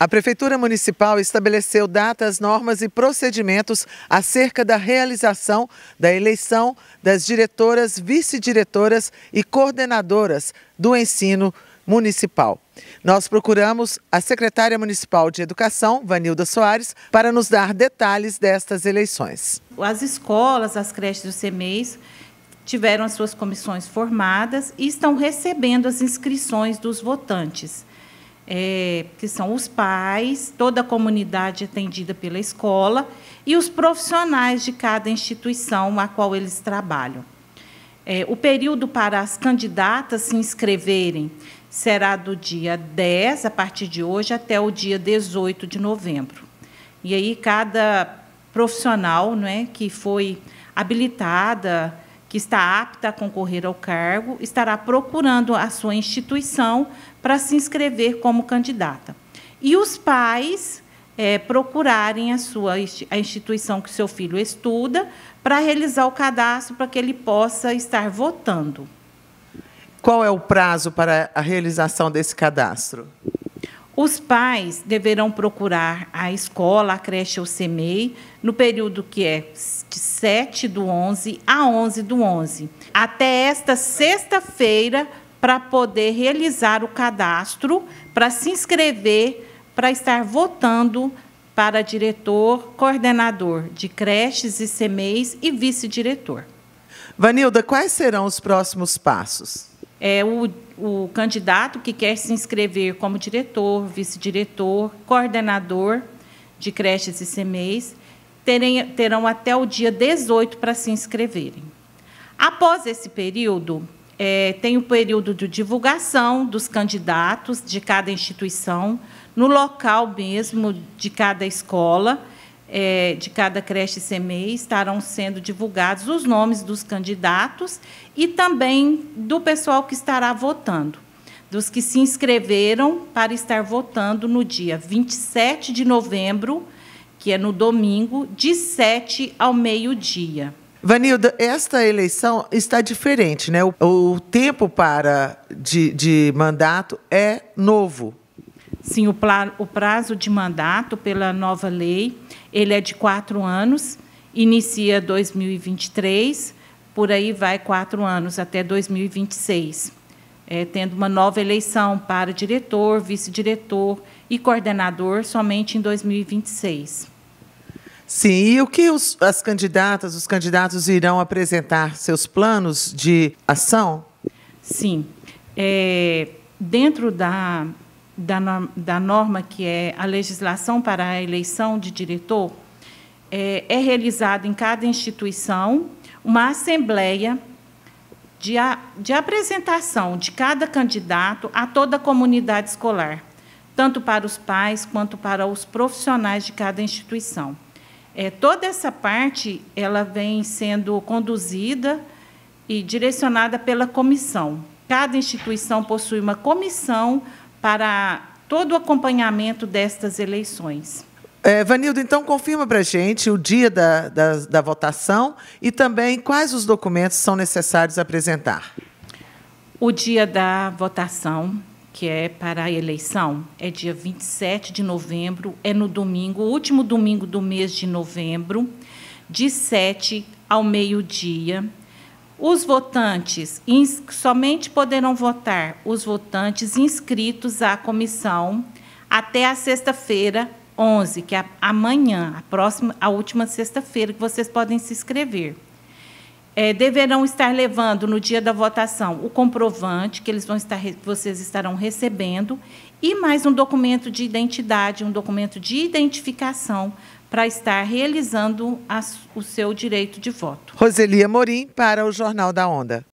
A Prefeitura Municipal estabeleceu datas, normas e procedimentos acerca da realização da eleição das diretoras, vice-diretoras e coordenadoras do ensino municipal. Nós procuramos a secretária municipal de Educação, Vanilda Soares, para nos dar detalhes destas eleições. As escolas, as creches do CEMEIS tiveram as suas comissões formadas e estão recebendo as inscrições dos votantes é, que são os pais, toda a comunidade é atendida pela escola e os profissionais de cada instituição a qual eles trabalham. É, o período para as candidatas se inscreverem será do dia 10, a partir de hoje, até o dia 18 de novembro. E aí, cada profissional né, que foi habilitada que está apta a concorrer ao cargo estará procurando a sua instituição para se inscrever como candidata. E os pais é, procurarem a sua a instituição que seu filho estuda para realizar o cadastro para que ele possa estar votando. Qual é o prazo para a realização desse cadastro? Os pais deverão procurar a escola, a creche ou CEMEI, no período que é de 7 do 11 a 11 do 11, até esta sexta-feira, para poder realizar o cadastro, para se inscrever, para estar votando para diretor, coordenador de creches e CEMEIs e vice-diretor. Vanilda, quais serão os próximos passos? é, o, o candidato que quer se inscrever como diretor, vice-diretor, coordenador de creches e CMEs, terem, terão até o dia 18 para se inscreverem. Após esse período, é, tem o período de divulgação dos candidatos de cada instituição, no local mesmo de cada escola, é, de cada creche CMEI estarão sendo divulgados os nomes dos candidatos e também do pessoal que estará votando, dos que se inscreveram para estar votando no dia 27 de novembro, que é no domingo, de 7 ao meio-dia. Vanilda, esta eleição está diferente, né? O, o tempo para de, de mandato é novo. Sim, o, o prazo de mandato pela nova lei ele é de quatro anos, inicia 2023, por aí vai quatro anos, até 2026, é, tendo uma nova eleição para diretor, vice-diretor e coordenador somente em 2026. Sim, e o que os, as candidatas, os candidatos irão apresentar seus planos de ação? Sim, é, dentro da da, da norma que é a legislação para a eleição de diretor, é, é realizada em cada instituição uma assembleia de, a, de apresentação de cada candidato a toda a comunidade escolar, tanto para os pais quanto para os profissionais de cada instituição. É, toda essa parte ela vem sendo conduzida e direcionada pela comissão. Cada instituição possui uma comissão para todo o acompanhamento destas eleições. É, Vanildo, então confirma para a gente o dia da, da, da votação e também quais os documentos são necessários apresentar. O dia da votação, que é para a eleição, é dia 27 de novembro, é no domingo, o último domingo do mês de novembro, de 7 ao meio-dia, os votantes somente poderão votar os votantes inscritos à comissão até a sexta-feira 11, que é amanhã, a próxima, a última sexta-feira que vocês podem se inscrever. É, deverão estar levando no dia da votação o comprovante que eles vão estar, vocês estarão recebendo e mais um documento de identidade, um documento de identificação para estar realizando a, o seu direito de voto. Roselia Morim para o Jornal da Onda.